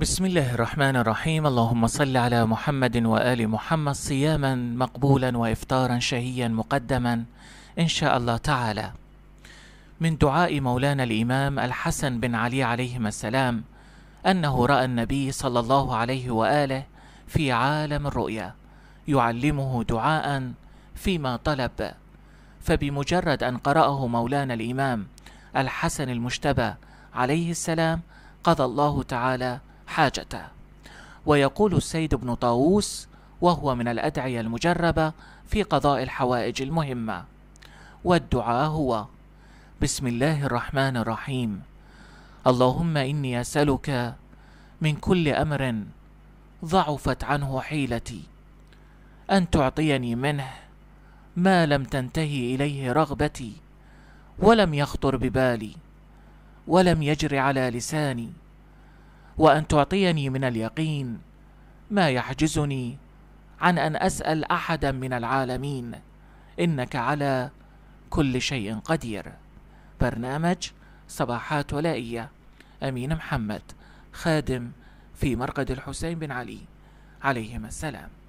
بسم الله الرحمن الرحيم اللهم صل على محمد وآل محمد صياما مقبولا وإفطارا شهيا مقدما إن شاء الله تعالى من دعاء مولانا الإمام الحسن بن علي عليهما السلام أنه رأى النبي صلى الله عليه وآله في عالم الرؤيا يعلمه دعاء فيما طلب فبمجرد أن قرأه مولانا الإمام الحسن المجتبى عليه السلام قضى الله تعالى حاجته ويقول السيد بن طاووس وهو من الأدعية المجربة في قضاء الحوائج المهمة والدعاء هو بسم الله الرحمن الرحيم اللهم إني أسألك من كل أمر ضعفت عنه حيلتي أن تعطيني منه ما لم تنتهي إليه رغبتي ولم يخطر ببالي ولم يجر على لساني وان تعطيني من اليقين ما يحجزني عن ان اسال احدا من العالمين انك على كل شيء قدير برنامج صباحات ولائيه امين محمد خادم في مرقد الحسين بن علي عليهما السلام